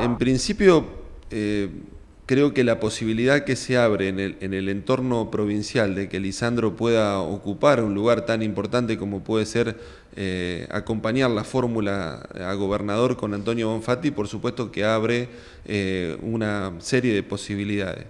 en principio, eh, creo que la posibilidad que se abre en el, en el, entorno provincial de que Lisandro pueda ocupar un lugar tan importante como puede ser eh, acompañar la fórmula a gobernador con Antonio Bonfatti, por supuesto que abre eh, una serie de posibilidades.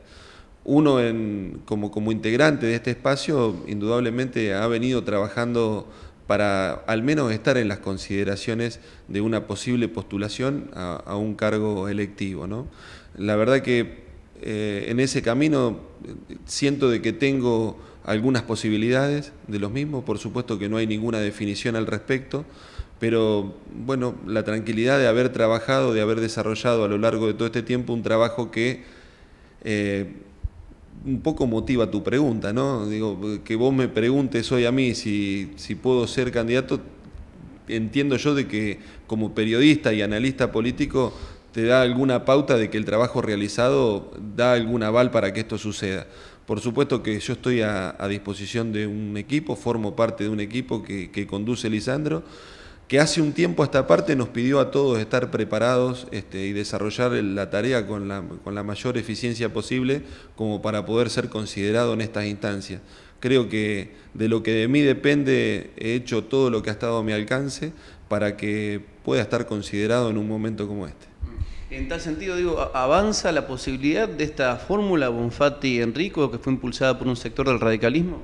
Uno en, como, como integrante de este espacio indudablemente ha venido trabajando para al menos estar en las consideraciones de una posible postulación a, un cargo electivo. ¿no? La verdad que eh, en ese camino siento de que tengo algunas posibilidades de los mismos, por supuesto que no hay ninguna definición al respecto, pero bueno, la tranquilidad de haber trabajado, de haber desarrollado a lo largo de todo este tiempo un trabajo que eh, un poco motiva tu pregunta, ¿no? Digo, que vos me preguntes hoy a mí si, si puedo ser candidato, entiendo yo de que como periodista y analista político te da alguna pauta de que el trabajo realizado da algún aval para que esto suceda. Por supuesto que yo estoy a, disposición de un equipo, formo parte de un equipo que, que conduce Lisandro que hace un tiempo a esta parte nos pidió a todos estar preparados este, y desarrollar la tarea con la, mayor eficiencia posible como para poder ser considerado en estas instancias. Creo que de lo que de mí depende he hecho todo lo que ha estado a mi alcance para que pueda estar considerado en un momento como este. Mm. En tal sentido, digo, ¿avanza la posibilidad de esta fórmula Bonfatti-Enrico que fue impulsada por un sector del radicalismo?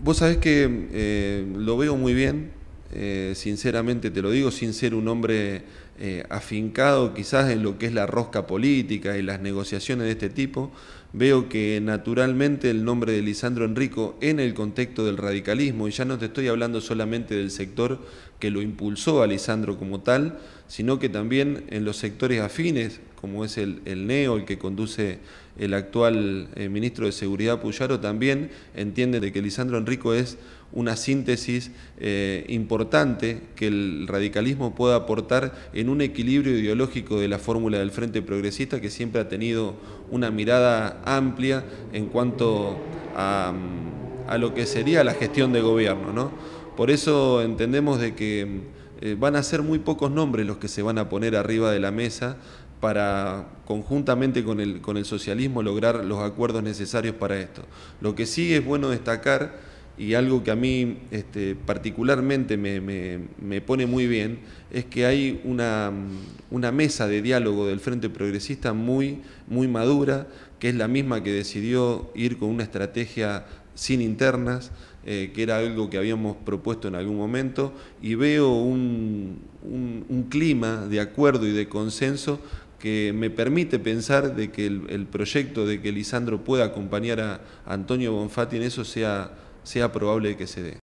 Vos sabés que eh, lo veo muy bien, eh, sinceramente te lo digo, sin ser un hombre eh, afincado quizás en lo que es la rosca política y las negociaciones de este tipo, veo que naturalmente el nombre de Lisandro Enrico en el contexto del radicalismo, y ya no te estoy hablando solamente del sector que lo impulsó a Lisandro como tal, sino que también en los sectores afines, como es el, NEO, el que conduce el actual eh, ministro de Seguridad Puyaro, también entiende de que Lisandro Enrico es una síntesis eh, importante que el radicalismo pueda aportar en un equilibrio ideológico de la fórmula del Frente Progresista que siempre ha tenido una mirada amplia en cuanto a, lo que sería la gestión de gobierno. Por eso entendemos de que eh, van a ser muy pocos nombres los que se van a poner arriba de la mesa para conjuntamente con el, con el socialismo lograr los acuerdos necesarios para esto. Lo que sí es bueno destacar y algo que a mí este, particularmente me, pone muy bien es que hay una, mesa de diálogo del Frente Progresista muy, muy madura, que es la misma que decidió ir con una estrategia sin internas, eh, que era algo que habíamos propuesto en algún momento, y veo un, clima de acuerdo y de consenso que me permite pensar de que el, proyecto de que Lisandro pueda acompañar a, Antonio Bonfatti en eso sea sea probable que se dé.